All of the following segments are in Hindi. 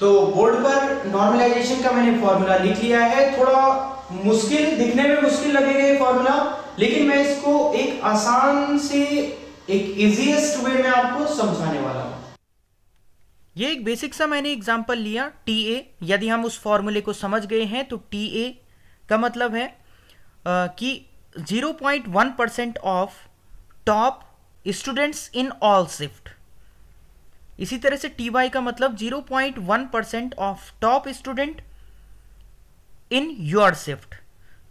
तो बोर्ड पर नॉर्मलाइजेशन का मैंने फॉर्मूला लिख लिया है थोड़ा मुश्किल दिखने में मुश्किल लगेगा ये फॉर्मूला लेकिन मैं इसको एक आसान से एक इजीएस्ट वे में आपको समझाने वाला हूं ये एक बेसिक सा मैंने एग्जाम्पल लिया टी ए यदि हम उस फॉर्मूले को समझ गए हैं तो टी ए का मतलब है आ, कि 0.1 percent of top students in all shift इसी तरह से टी वाई का मतलब 0.1 percent of top student in your shift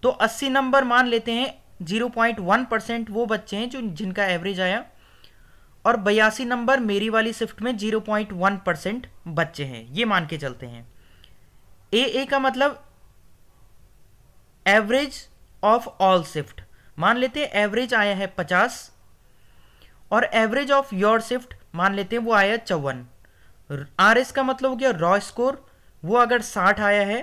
तो 80 नंबर मान लेते हैं 0.1 परसेंट वो बच्चे हैं जो जिनका एवरेज आया और बयासी नंबर मेरी वाली शिफ्ट में 0.1 परसेंट बच्चे हैं ये मान के चलते हैं ए ए का मतलब एवरेज ऑफ ऑल शिफ्ट मान लेते हैं एवरेज आया है 50 और एवरेज ऑफ योर शिफ्ट मान लेते हैं वो आया चौवन आर एस का मतलब हो गया रॉ स्कोर वो अगर साठ आया है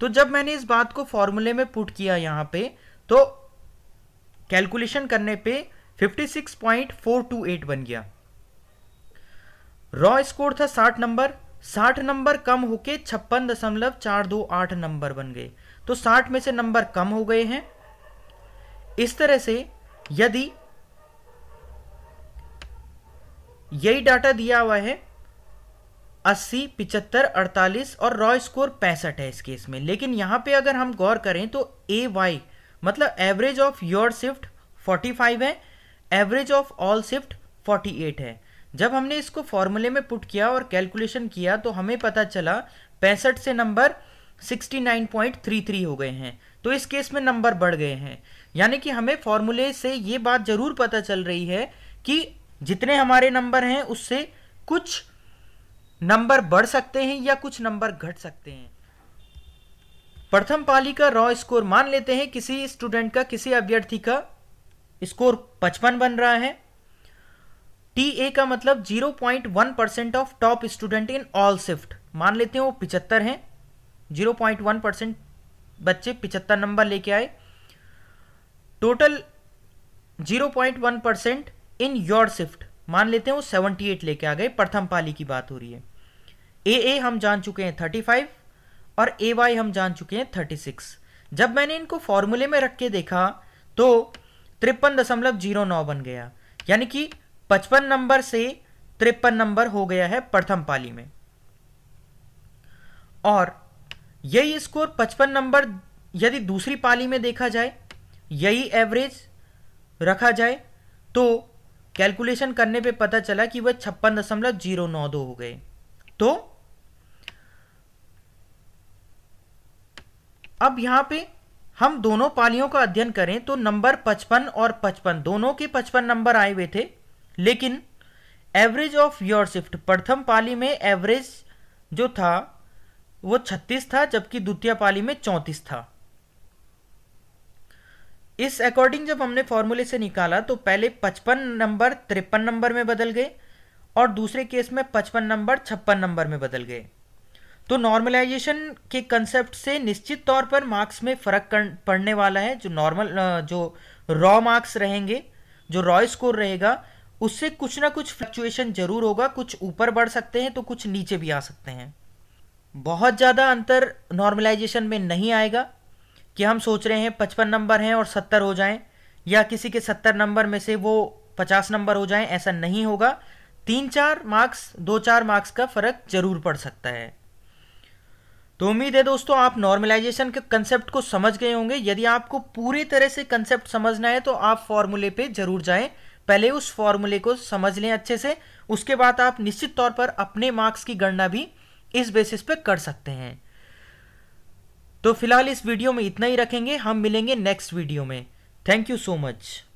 तो जब मैंने इस बात को फॉर्मूले में पुट किया यहाँ पे तो कैलकुलेशन करने पे 56.428 बन गया रॉ स्कोर था 60 नंबर 60 नंबर कम होके छप्पन दशमलव चार दो आठ नंबर बन गए तो 60 में से नंबर कम हो गए हैं इस तरह से यदि यही डाटा दिया हुआ है अस्सी पिचहत्तर अड़तालीस और रॉ स्कोर पैंसठ है इस केस में लेकिन यहाँ पे अगर हम गौर करें तो ए वाई मतलब एवरेज ऑफ योर शिफ्ट 45 है एवरेज ऑफ ऑल शिफ्ट 48 है जब हमने इसको फॉर्मूले में पुट किया और कैलकुलेशन किया तो हमें पता चला पैंसठ से नंबर 69.33 हो गए हैं तो इस केस में नंबर बढ़ गए हैं यानी कि हमें फॉर्मूले से ये बात ज़रूर पता चल रही है कि जितने हमारे नंबर हैं उससे कुछ नंबर बढ़ सकते हैं या कुछ नंबर घट सकते हैं प्रथम पाली का रॉ स्कोर मान लेते हैं किसी स्टूडेंट का किसी अभ्यर्थी का स्कोर 55 बन रहा है टी ए का मतलब 0.1 percent of top student in all shift मान लेते हैं वो पिचहत्तर हैं 0.1 परसेंट बच्चे पिचहत्तर नंबर लेके आए total 0.1 percent in your shift मान लेते हैं वो 78 लेके आ गए प्रथम पाली की बात हो रही है ए ए हम जान चुके हैं 35 और ए वाई हम जान चुके हैं 36 जब मैंने इनको फॉर्मूले में रख के देखा तो तिरपन दशमलव जीरो नौ बन गया यानी कि पचपन नंबर से तिरपन नंबर हो गया है प्रथम पाली में और यही स्कोर पचपन नंबर यदि दूसरी पाली में देखा जाए यही एवरेज रखा जाए तो कैलकुलेशन करने पे पता चला कि वह छप्पन दशमलव जीरो नौ दो हो गए तो अब यहां पे हम दोनों पालियों का अध्ययन करें तो नंबर 55 और 55 दोनों के 55 नंबर आए हुए थे लेकिन एवरेज ऑफ योर शिफ्ट प्रथम पाली में एवरेज जो था वो 36 था जबकि द्वितीय पाली में 34 था इस अकॉर्डिंग जब हमने फॉर्मूले से निकाला तो पहले पचपन नंबर तिरपन नंबर में बदल गए और दूसरे केस में पचपन नंबर छप्पन नंबर में बदल गए तो नॉर्मलाइजेशन के कंसेप्ट से निश्चित तौर पर मार्क्स में फर्क पड़ने वाला है जो नॉर्मल जो रॉ मार्क्स रहेंगे जो रॉ स्कोर रहेगा उससे कुछ ना कुछ फ्लक्चुएशन जरूर होगा कुछ ऊपर बढ़ सकते हैं तो कुछ नीचे भी आ सकते हैं बहुत ज़्यादा अंतर नॉर्मलाइजेशन में नहीं आएगा कि हम सोच रहे हैं पचपन नंबर हैं और सत्तर हो जाएं या किसी के सत्तर नंबर में से वो पचास नंबर हो जाएं ऐसा नहीं होगा तीन चार मार्क्स दो चार मार्क्स का फ़र्क ज़रूर पड़ सकता है तो उम्मीद है दोस्तों आप नॉर्मलाइजेशन के कंसेप्ट को समझ गए होंगे यदि आपको पूरी तरह से कंसेप्ट समझना है तो आप फॉर्मूले पे ज़रूर जाएं पहले उस फॉर्मूले को समझ लें अच्छे से उसके बाद आप निश्चित तौर पर अपने मार्क्स की गणना भी इस बेसिस पे कर सकते हैं तो फिलहाल इस वीडियो में इतना ही रखेंगे हम मिलेंगे नेक्स्ट वीडियो में थैंक यू सो मच